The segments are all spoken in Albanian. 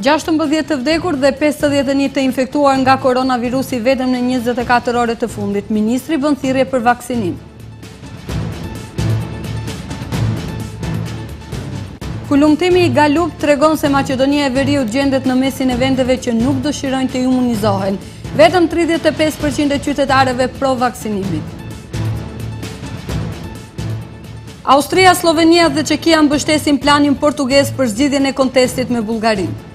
16 të vdekur dhe 51 të infektuar nga koronavirusi vetëm në 24 ore të fundit. Ministri vëndhirje për vaksinim. Kullumtimi i Galup të regon se Macedonia e Veriut gjendet në mesin e vendeve që nuk dëshirojnë të imunizohen. Vetëm 35% e qytetareve pro vaksinimit. Austria, Slovenia dhe Qekia në bështesin planin portuges për zgjidhjen e kontestit me Bulgarinë.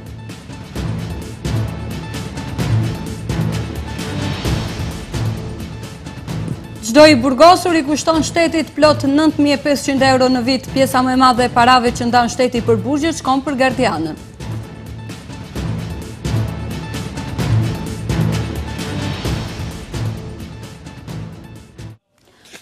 Gjdo i burgosur i kushton shtetit plot 9.500 euro në vit, pjesa më e madhe e parave që ndan shtetit për bugje që kom për gardianën.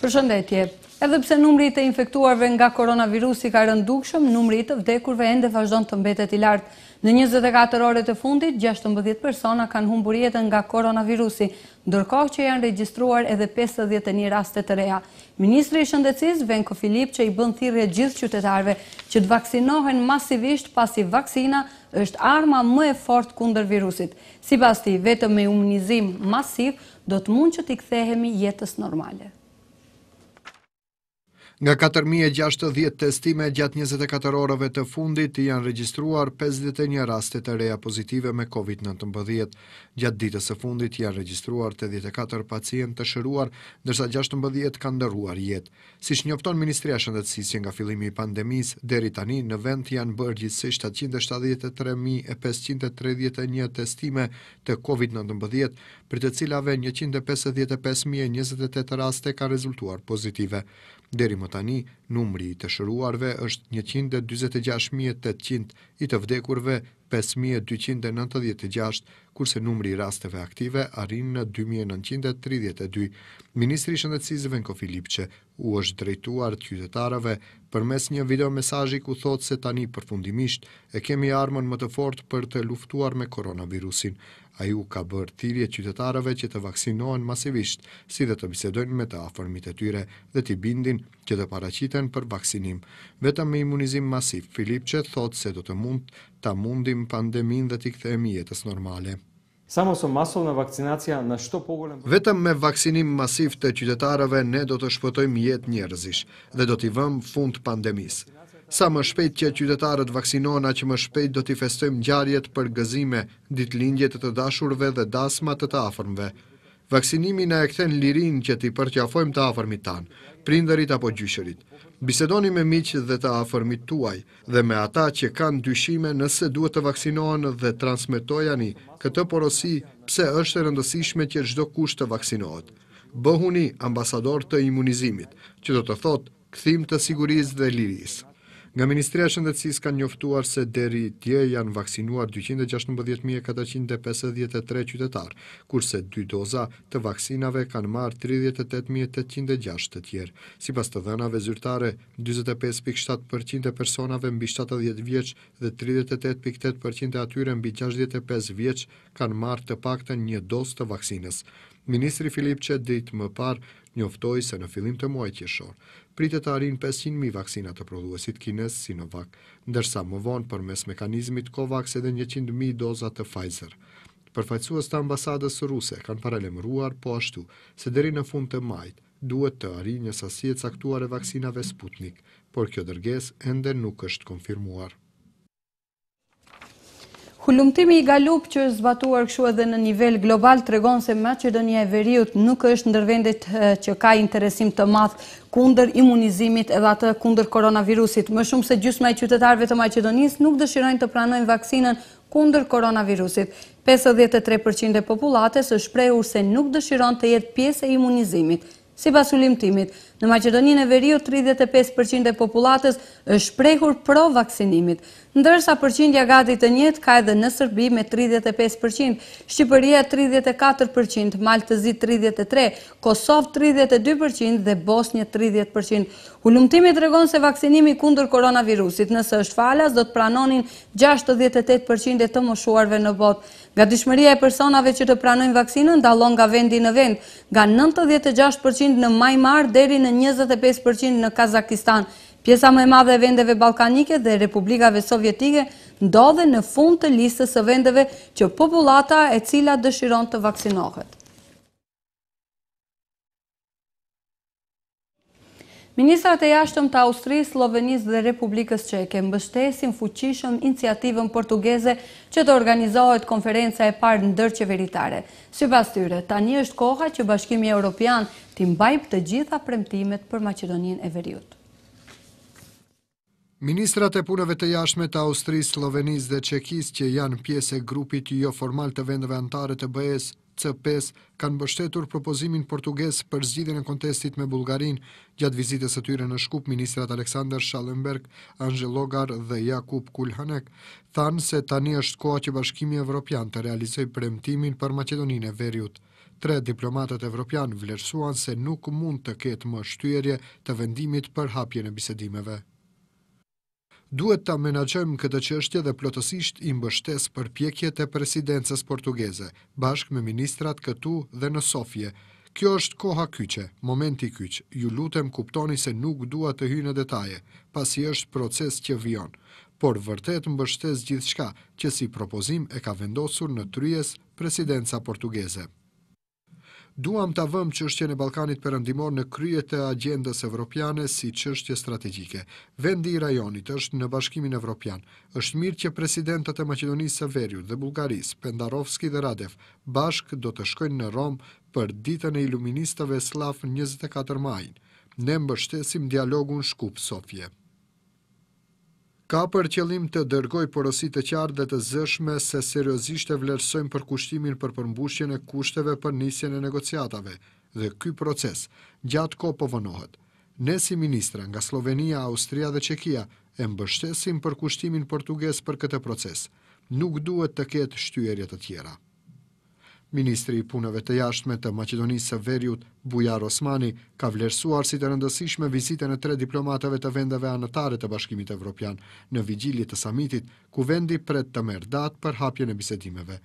Për shëndetje, edhe pse numri të infektuarve nga koronavirusi ka rëndukshëm, numri të vdekurve ende vazhdojnë të mbetet i lartë. Në 24 orët të fundit, 16 persona kanë humbur jetën nga koronavirusi, ndërkohë që janë regjistruar edhe 51 raste të reja. Ministri i Shëndetësisë Venko Filip që i bën thirrje gjithë qytetarëve që të vaksinohen masivisht pasi vaksina është arma më e fortë kundër virusit. Sipas tij, vetëm me immunizim masiv do të mund që të kthehemi jetës normale. Nga 4.060 testime gjatë 24 orëve të fundit, janë registruar 51 rastet të reja pozitive me COVID-19. Gjatë ditës e fundit, janë registruar 84 pacient të shëruar, dërsa 16 kanë dëruar jetë. Si që njofton Ministria Shëndetsisje nga filimi i pandemis, deri tani në vend janë bërë gjithse 773.531 testime të COVID-19, për të cilave 155.028 raste ka rezultuar pozitive. Deri më tani, numri i të shëruarve është 126.800, i të vdekurve 5.296, kurse numri i rasteve aktive arrinë në 2.932. Ministri Shëndetsizë Venko Filipqe u është drejtuar të kjytetarave për mes një video mesajji ku thotë se tani përfundimisht e kemi armën më të fort për të luftuar me koronavirusin. Ai u ka bërë thirrje qytetarëve që të vaksinohen masivisht, si dhe të bisedojnë me të afërmit e tyre dhe të bindin që të paraqiten për vaksinim. Vetëm me imunizim masiv, Filipçe thotë se do të mund ta mundim pandeminë dhe të kthehemi jetës normale. Samo masovna na Vetëm me vaksinim masiv të qytetarëve ne do të shpëtojmë jetë njerëzish dhe do t'i vëmë fund pandemisë. Sa më shpejt që qytetarët vaksinona që më shpejt do t'i festojmë gjarjet për gëzime, ditë të dashurve dhe dasmat të të Vaksinimi në e këthen lirin që t'i përqafojmë të afërmit tanë, prinderit apo gjyshërit. Bisedoni me miqë dhe të afërmit tuaj dhe me ata që kanë dyshime nëse duhet të vaksinohen dhe transmitojani këtë porosi pse është rëndësishme që gjdo kusht të vaksinohet. Bëhuni ambasador të imunizimit, që do të thotë këthim të sigurisë dhe lirisë. Nga Ministria e Shëndetësisë kanë njoftuar se deri dje janë vaksinuar 216453 qytetar, kurse dy doza të vaksinave kanë marë 38806 të tjerë. Sipas të dhënave zyrtare, 45.7% e personave mbi 70 vjeç dhe 38.8% e atyre mbi 65 vjeç kanë marë të paktën një dozë të vaksinës. Ministri Filip ditë më parë njoftoi se në fillim të muajit qershor pritet të arinë 500.000 vaksinat të prodhuesit kinez Sinovac, ndërsa më vonë për mes mekanizmit COVAX edhe 100.000 dozat të Pfizer. Përfajtësues të ambasadës ruse kanë paralajmëruar po ashtu se deri në fund të majtë duhet të arinë një e caktuar e vaksinave Sputnik, por kjo dërges ende nuk është konfirmuar. Hullumtimi i galup që është zbatuar këshu edhe në nivel global të regon se Macedonia e Veriut nuk është ndërvendit që ka interesim të math kunder imunizimit edhe atë kunder koronavirusit. Më shumë se gjysma i qytetarve të Macedonis nuk dëshirojnë të pranojnë vaksinën kunder koronavirusit. 53% e populates është prejur se nuk dëshiron të jetë pjesë e imunizimit. Si pas timit, në Macedonin e Veriu 35% e populatës është prehur pro-vaksinimit, ndërsa përqindja gati të njët ka edhe në Sërbi me 35%, Shqipëria 34%, Maltëzi 33%, Kosovë 32% dhe Bosnje 30%. Ullim timit regon se vaksinimi kundur koronavirusit nësë është falas do të pranonin 68% e të moshuarve në botë. Nga dyshmëria e personave që të pranojnë vaksinën, dalon nga vendi në vend, nga 96% në Majmar deri në 25% në Kazakistan. Pjesa më e madhe e vendeve balkanike dhe republikave sovjetike ndodhe në fund të listës e vendeve që populata e cila dëshiron të vaksinohet. Ministrat e jashtëm të Austrisë, Slovenisë dhe Republikës Čeke mbështesin fuqishëm iniciativën portugeze që të organizohet konferenca e parë dërë qeveritare. Si pas tyre, tani është koha që bashkimi Europian të mbajpë të gjitha premtimet për Macedonin e Veriut. Ministrat e punëve të jashme të Austrisë, Slovenisë dhe Qekis që janë pjese grupit jo formal të vendëve antare të bëhesë, C5 kanë bështetur propozimin portugez për zgjidhjen e kontestit me Bullgarinë gjatë vizitës së tyre në Shkup ministrat Alexander Schallenberg, Angel Logar dhe Jakub Kulhanek thanë se tani është koha që Bashkimi Evropian të realizojë premtimin për Maqedoninë e Veriut. Tre diplomatët evropian vlerësuan se nuk mund të ketë më shtyrje të vendimit për hapjen e bisedimeve duhet ta menaxhojm këtë çështje dhe plotësisht i mbështes përpjekjet e presidencës portugeze bashkë me ministrat këtu dhe në Sofje. Kjo është koha kyqe, momenti kyq. Ju lutem kuptoni se nuk dua të hyj në detaje, pasi është proces që vjen, por vërtet mbështes gjithçka që si propozim e ka vendosur në tryes presidenca portugeze. Duam të vëmë çështjen e Ballkanit Perëndimor në krye të agjendës evropiane si çështje strategjike. Vendi i rajonit është në bashkimin evropian. Është mirë që presidentët e Maqedonisë së Veriut dhe Bullgarisë, Pendarovski dhe Radev, bashk do të shkojnë në Rom për ditën e iluministëve slav 24 maj. Ne mbështesim dialogun Shkup-Sofje. Ka për qëllim të dërgoj porosit të qarë dhe të zëshme se seriosisht e vlerësojmë për kushtimin për përmbushjen e kushteve për nisjen e negociatave dhe ky proces gjatë ko pëvënohet. Po ne si ministra nga Slovenia, Austria dhe Qekia e mbështesim për kushtimin portuges për këtë proces. Nuk duhet të ketë shtyjerjet të tjera. Ministri i punëve të jashtme të Macedonisë së Veriut, Bujar Osmani, ka vlerësuar si të rëndësishme vizite në tre diplomatave të vendeve anëtare të bashkimit evropian në vigjilit të samitit, ku vendi për të merë datë për hapje në bisedimeve.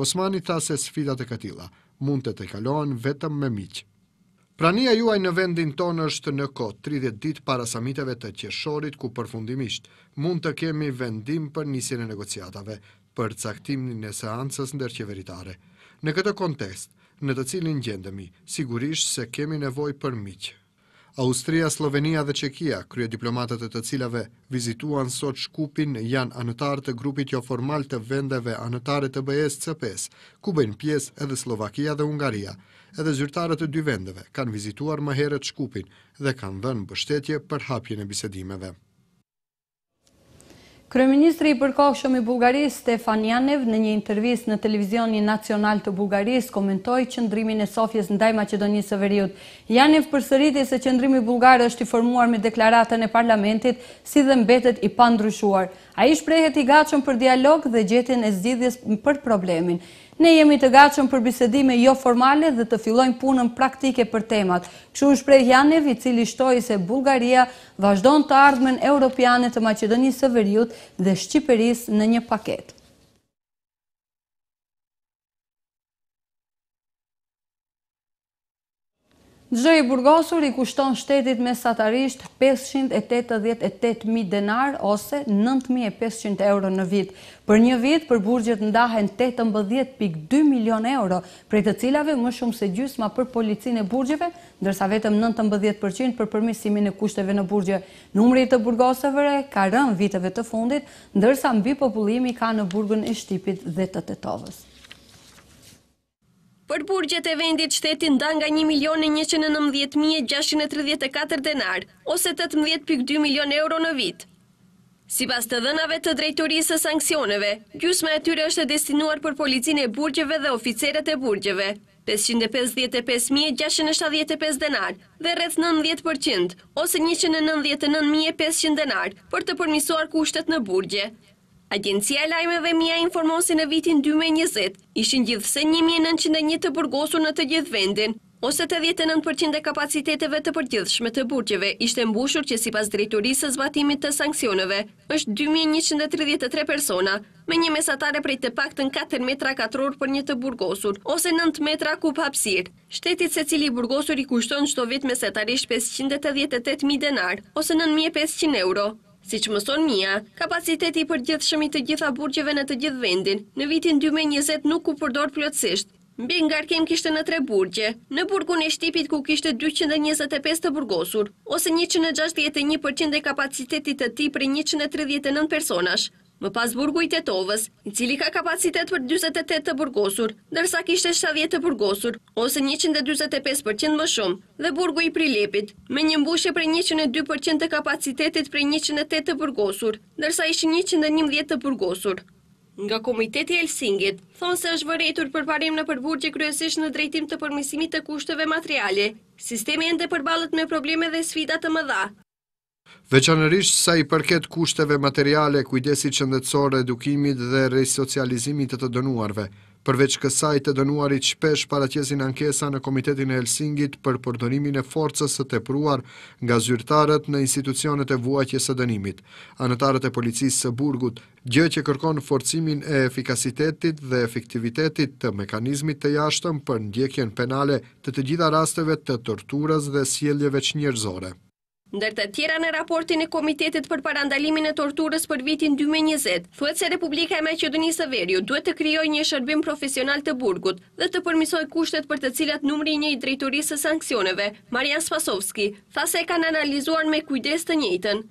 Osmani tha se sfidat e katila mund të të kalohen vetëm me miqë. Prania juaj në vendin tonë është në kohë 30 ditë para samiteve të qeshorit ku përfundimisht mund të kemi vendim për njësire e negociatave për caktimin e seancës ndërqeveritare. Në këtë kontest, në të cilin gjendemi, sigurisht se kemi nevoj për miqë. Austria, Slovenia dhe Qekia, krye diplomatët e të cilave vizituan sot shkupin, janë anëtarë të grupit jo formal të vendeve anëtare të bëjes 5 ku bëjnë pjesë edhe Slovakia dhe Ungaria. Edhe zyrtarët e dy vendeve kanë vizituar më heret shkupin dhe kanë dhenë bështetje për hapjën e bisedimeve. Kryeministri i përkohshëm i Bullgarisë Stefan Janev në një intervistë në televizionin nacional të Bullgarisë komentoi qëndrimin e Sofjes ndaj Maqedonisë së Veriut. Janev përsëriti se qëndrimi bullgar është i formuar me deklaratën e parlamentit, si dhe mbetet i pandryshuar. Ai shprehet i gatshëm për dialog dhe gjetjen e zgjidhjes për problemin. Ne jemi të gachëm për bisedime jo formale dhe të fillojnë punën praktike për temat. Këshu në shprej Janevi, cili shtoj se Bulgaria vazhdojnë të ardhmen Europiane të Macedonisë Veriut dhe Shqipëris në një paket. Gjëj Burgosur i kushton shtetit me satarisht 588.000 denar ose 9.500 euro në vit. Për një vit, për burgjet ndahen 8.12.2 milion euro, prej të cilave më shumë se gjysma për policin e burgjeve, ndërsa vetëm 9.10% për përmisimin e kushteve në burgje. Numri të Burgosëvëre ka rëm viteve të fundit, ndërsa mbi populimi ka në burgën e shtipit dhe të tetovës. Për burgjet e vendit shtetin nda nga 1.119.634 denar, ose 18.2 milion euro në vit. Si pas të dënave të drejtorisë së sankcioneve, gjusme e tyre është destinuar për policin e burgjeve dhe oficeret e burgjeve, 555.675 denar dhe rreth 90% ose 199.500 denar për të përmisuar kushtet në burgje, Agencia Lajmeve Mia informosi në vitin 2020, ishin gjithëse 1901 të burgosur në të gjithë vendin, ose të e kapaciteteve të përgjithshme të burgjeve ishte mbushur që si pas drejturisë zbatimit të sankcioneve, është 2133 persona, me një mesatare prej të pak të në 4 metra katror për një të burgosur, ose 9 metra ku papsir. Shtetit se cili burgosur i kushton qdo vit mesatarisht 588.000 denar, ose 9500 euro, Si që mëson mija, kapaciteti për gjithë shëmi të gjitha burgjeve në të gjithë vendin, në vitin 2020 nuk ku përdor plotësisht. Mbi nga rkem kishtë në tre burgje, në burgun e shtipit ku kishtë 225 të burgosur, ose 161% e kapacitetit të ti për 139 personash, më pas burgu i tetovës, i cili ka kapacitet për 28 të burgosur, dërsa kishte 70 të burgosur, ose 125% më shumë, dhe burgu i prilepit, me një mbushje për 102% të kapacitetit për 108 të burgosur, dërsa ishë 111 të burgosur. Nga Komiteti Helsingit, thonë se është vërejtur përparim në përburgje kryesisht në drejtim të përmisimit të kushtëve materiale, sistemi e ndë përbalët me probleme dhe sfidat të mëdha, veçanërisht sa i përket kushteve materiale, kujdesi qëndetsore, edukimit dhe resocializimit të të dënuarve, përveç kësaj të dënuarit shpesh paratjezin ankesa në Komitetin e Helsingit për përdonimin e forcës të tepruar nga zyrtarët në institucionet e vuajtje së dënimit, anëtarët e policisë së burgut, gjë që kërkon forcimin e efikasitetit dhe efektivitetit të mekanizmit të jashtëm për ndjekjen penale të të gjitha rasteve të torturës dhe sjelljeve që njërzore ndër të tjera në raportin e Komitetit për parandalimin e torturës për vitin 2020, thuet se Republika e Meqedonisë të Veriu duhet të kryoj një shërbim profesional të burgut dhe të përmisoj kushtet për të cilat numri një i drejturisë të sankcioneve, Marian Spasovski, thase e kanë analizuar me kujdes të njëtën.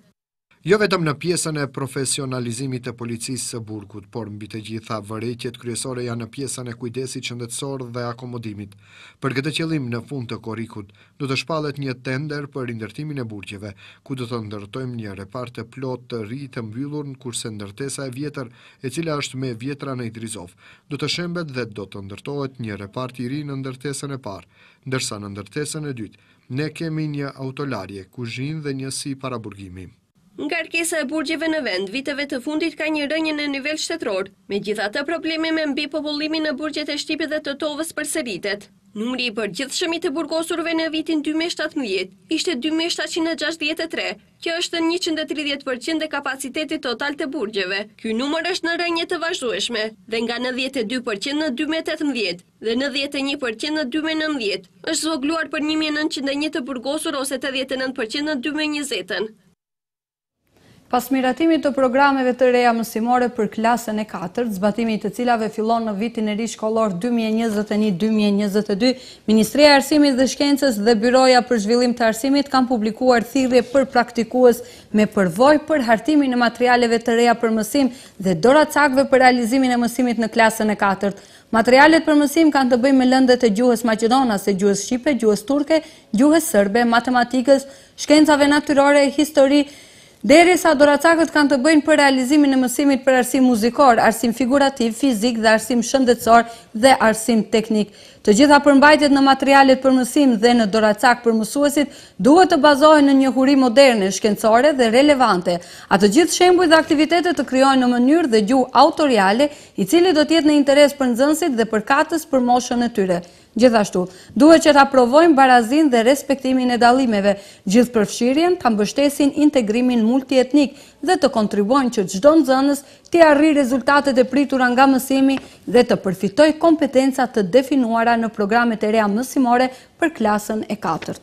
Jo vetëm në pjesën e profesionalizimit të policisë së burgut, por mbi të gjitha vëretjet kryesore janë në pjesën e kujdesit qëndetsor dhe akomodimit. Për këtë qëllim në fund të korikut, do të shpalet një tender për indertimin e burgjeve, ku do të ndërtojmë një repart të plot të ri të mbyllur në kurse ndërtesa e vjetër, e cila është me vjetra në Idrizov. Do të shembet dhe do të ndërtojt një repart i ri në ndërtesën e parë, ndërsa në ndërtesën e dytë, ne kemi një autolarje, kuzhin dhe njësi paraburgimi. Nga rkesa e burgjeve në vend, viteve të fundit ka një rënjë në nivel shtetror, me gjitha të problemi me mbi popullimi në burgjet e Shtipi dhe të tovës për sëritet. Numri i për gjithë shëmi të burgosurve në vitin 2017 ishte 2763, kjo është 130% e kapacitetit total të burgjeve. Ky numër është në rënjë të vazhdueshme, dhe nga 92% në 2018 dhe në 91% në 2019, është zogluar për 1901 të burgosur ose 89% në 2020. Pas miratimit të programeve të reja mësimore për klasën e 4, zbatimit të cilave fillon në vitin e ri 2021-2022, Ministria Arsimit dhe Shkencës dhe Byroja për Zhvillim të Arsimit kam publikuar thirje për praktikues me përvoj për hartimin e materialeve të reja për mësim dhe dorat cakve për realizimin e mësimit në klasën e 4. Materialet për mësim kanë të bëjmë me lëndët e gjuhës Macedonas, gjuhës Shqipe, gjuhës Turke, gjuhës Sërbe, matematikës, shkencave naturore, histori, Deri sa doracakët kanë të bëjnë për realizimin e mësimit për arsim muzikor, arsim figurativ, fizik dhe arsim shëndetsor dhe arsim teknik. Të gjitha përmbajtjet në materialet për mësim dhe në doracak për mësuesit duhet të bazohen në një huri moderne, shkencore dhe relevante. A të gjithë shembuj dhe aktivitetet të kryojnë në mënyrë dhe gju autoriale i cili do tjetë në interes për nëzënsit dhe për katës për moshën e tyre. Gjithashtu, duhet që ta provojmë barazin dhe respektimin e dalimeve, gjithë përfshirjen të mbështesin integrimin multietnik dhe të kontribuojnë që gjdo në zënës të arri rezultatet e pritura nga mësimi dhe të përfitoj kompetenca të definuara në programet e rea mësimore për klasën e 4.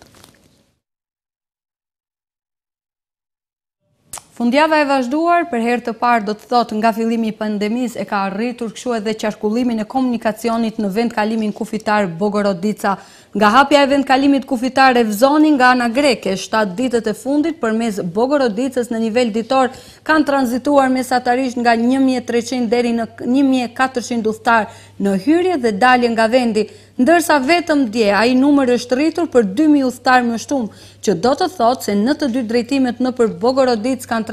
Fundjava e vazhduar për herë të parë do të thotë nga fillimi i pandemisë e ka arritur kështu edhe qarkullimin e komunikacionit në vend kalimin kufitar Bogorodica. Nga hapja e vend kalimit kufitar Evzoni nga ana greke, 7 ditët e fundit përmes Bogorodicës në nivel ditor kanë tranzituar mesatarisht nga 1300 deri në 1400 udhëtar në hyrje dhe dalje nga vendi ndërsa vetëm dje a i numër është rritur për 2.000 uthtarë më shtumë, që do të thotë se në të dy drejtimet në për Bogorodic kanë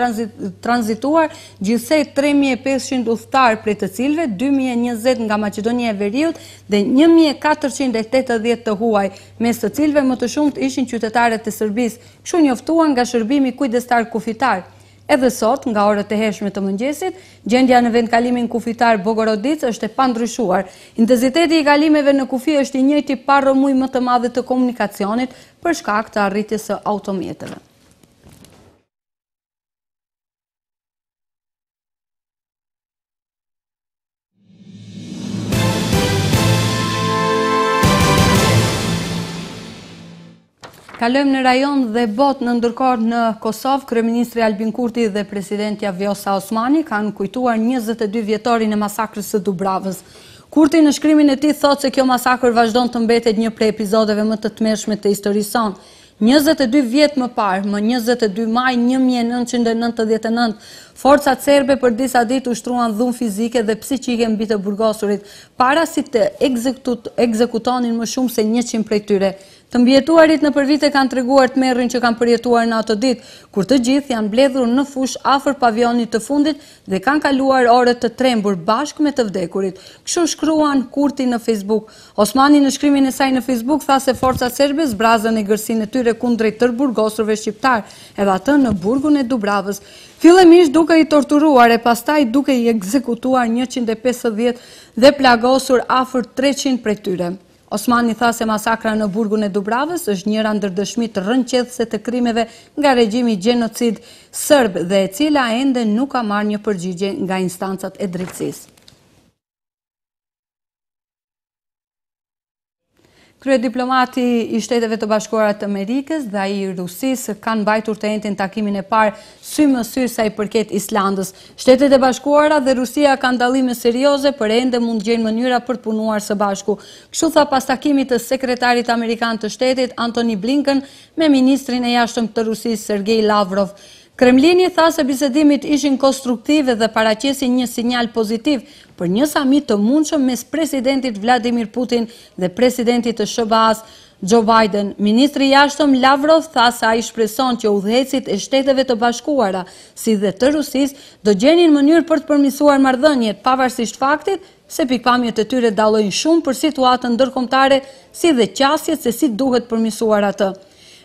transituar gjithsej 3.500 uthtarë për të cilve, 2.020 nga Macedonia e Veriut dhe 1.480 të huaj, mes të cilve më të shumët ishin qytetarët të sërbis, që njoftuan nga shërbimi kujdestarë kufitarë. Edhe sot, nga orët e heshme të mëngjesit, gjendja në vend kalimin kufitar Bogorodic është e pandryshuar. Intensiteti i kalimeve në kufi është i njëti parë mëj më të madhe të komunikacionit për shkak të arritjes e automjetëve. Kalojmë në rajon dhe bot në ndërkor në Kosovë, Kryeministri Albin Kurti dhe Presidentja Vjosa Osmani kanë kujtuar 22 vjetori në masakrës së Dubravës. Kurti në shkrymin e ti thotë se kjo masakrë vazhdon të mbetet një prej epizodeve më të të mershme të historison. 22 vjetë më parë, më 22 maj 1999, forcat serbe për disa dit ushtruan dhun fizike dhe psikike mbi të burgosurit, para si të ekzekutonin më shumë se 100 prej tyre. Të mbjetuarit në përvite kanë treguar të merrin që kanë përjetuar në ato dit, kur të gjithë janë bledhur në fush afer pavionit të fundit dhe kanë kaluar orët të trembur bashkë me të vdekurit. Këshu shkruan kurti në Facebook. Osmani në shkrymin e saj në Facebook tha se forca serbes brazën e gërsin e tyre kundrej tër burgosurve shqiptar, edhe atë në burgun e Dubravës. Fillë duke i torturuar e pastaj duke i egzekutuar 150 dhe plagosur afer 300 për tyre. Osmani tha se masakra në burgun e Dubravës është njëra ndër dëshmit rënqethse të krimeve nga regjimi genocid sërb dhe e cila ende nuk ka marrë një përgjigje nga instancat e drejtsis. Krye diplomati i shteteve të bashkuarat të Amerikës dhe i Rusisë kanë bajtur të entin takimin e parë sy më sy sa i përket Islandës. Shtetet e bashkuarat dhe Rusia kanë dalime serioze, për ende mund gjenë mënyra për të punuar së bashku. Kështu tha pas takimit të sekretarit Amerikan të shtetit Antoni Blinken me Ministrin e Jashtëm të Rusisë Sergej Lavrov. Kremlini tha se bisedimit ishin konstruktive dhe paracjesin një sinjal pozitiv për një samit të mundshëm mes presidentit Vladimir Putin dhe presidentit të Shëbaz, Joe Biden. Ministri jashtëm Lavrov tha se a i shpreson që udhecit e shteteve të bashkuara, si dhe të rusis, do gjenin mënyrë për të përmisuar mardhënjet pavarësisht faktit, se pikpamjet e tyre dalojnë shumë për situatën dërkomtare, si dhe qasjet se si duhet përmisuar atë.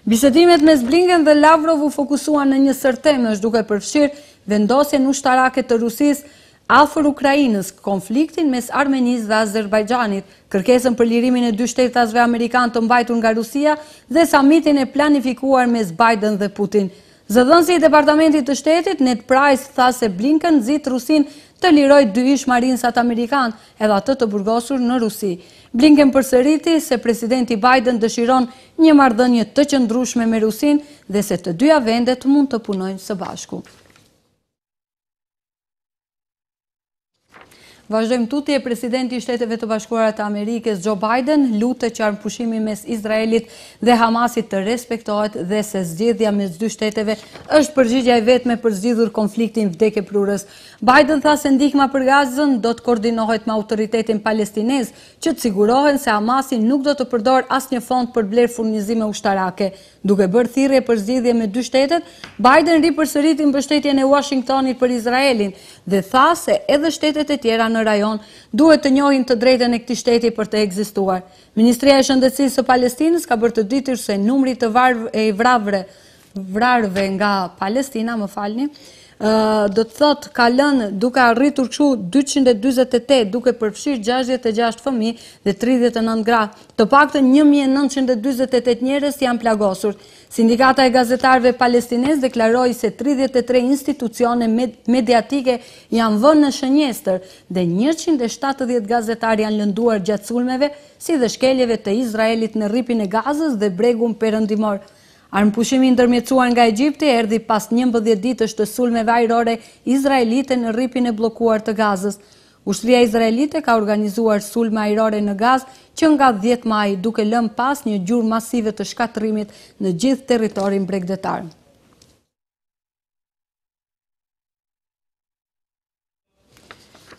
Bisedimet me Zblingen dhe Lavrov u fokusua në një sërtem është duke përfshirë vendosje në shtarake të Rusis afër Ukrajinës, konfliktin mes Armenis dhe Azerbajgjanit, kërkesën për lirimin e dy shtetasve Amerikanë të mbajtur nga Rusia dhe samitin e planifikuar mes Biden dhe Putin. Zëdhënësi i Departamentit të shtetit, Ned Price tha se Blinken zitë Rusin të liroj dy ish marinsat Amerikan edhe atë të burgosur në Rusi. Blinken për sëriti se presidenti Biden dëshiron një mardhënje të qëndrushme me Rusin dhe se të dyja vendet mund të punojnë së bashku. Vazhdojmë tutje, presidenti shteteve të bashkuarat Amerikës, Joe Biden, lutë që armë pushimi mes Izraelit dhe Hamasit të respektohet dhe se zgjidhja mes dy shteteve është përgjigja e vetme për zgjidhur konfliktin vdek e prurës. Biden tha se ndihma për gazën do të koordinohet me autoritetin palestinez që të sigurohen se Hamasin nuk do të përdor as një fond për bler furnizime ushtarake. Duke bërë thirë për zgjidhje me dy shtetet, Biden ri për sëritin për shtetjen e Washingtonit për Izraelin dhe tha se edhe shtetet e tjera në rajon, duhet të njojnë të drejten e këti shteti për të egzistuar. Ministria e Shëndecisë së Palestinës ka bërë të ditur se numri të varvë e vrarve nga Palestina, më falni, do të thotë ka lënë duke arritur që 228 duke përfshir 66 fëmi dhe 39 gra. Të pak të 1928 njërës janë plagosur. Sindikata e gazetarve palestines deklaroj se 33 institucione mediatike janë vënë në shënjestër dhe 170 gazetar janë lënduar gjatsulmeve si dhe shkeljeve të Izraelit në ripin e gazës dhe bregun përëndimorë. Armë pushimi ndërmjecuar nga Egypti erdi pas një mbëdhjet të sulme vajrore Izraelite në ripin e blokuar të gazës. Ushtria Izraelite ka organizuar sulme vajrore në gazë që nga 10 maj duke lëm pas një gjurë masive të shkatrimit në gjithë teritorin bregdetarë.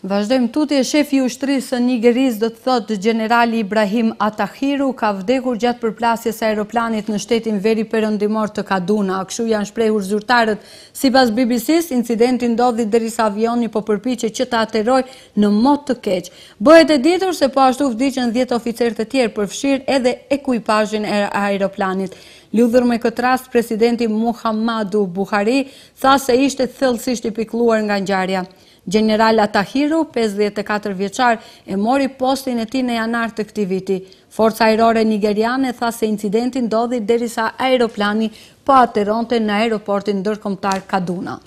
Vazhdojmë tuti e shefi u shtrisë një gërizë dhe të thotë generali Ibrahim Atahiru ka vdekur gjatë për plasjes aeroplanit në shtetin veri përëndimor të Kaduna. Akshu janë shprejhur zhurtarët si pas BBC-s, incidentin ndodhi dhe avioni po përpi që të ateroj në mod të keqë. Bëhet e ditur se po ashtu vdikën 10 oficer të tjerë përfshirë edhe ekuipajin e aeroplanit. Ljudhur me këtë rast, presidenti Muhammadu Buhari tha se ishte thëllësisht i pikluar nga njarja. General Atahiru, 54 vjeqar, e mori postin e ti në janar të këti viti. Forca aerore nigeriane tha se incidentin dodi derisa aeroplani po ateronte në aeroportin dërkomtar Kaduna.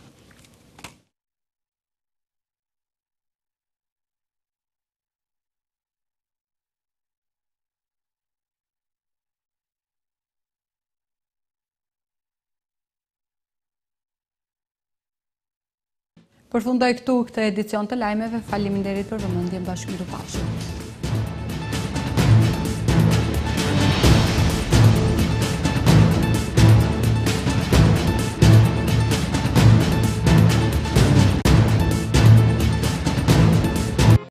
Përfundoj këtu këtë edicion të lajmeve, falimin derit për vëmëndjen bashkë mëru pashë.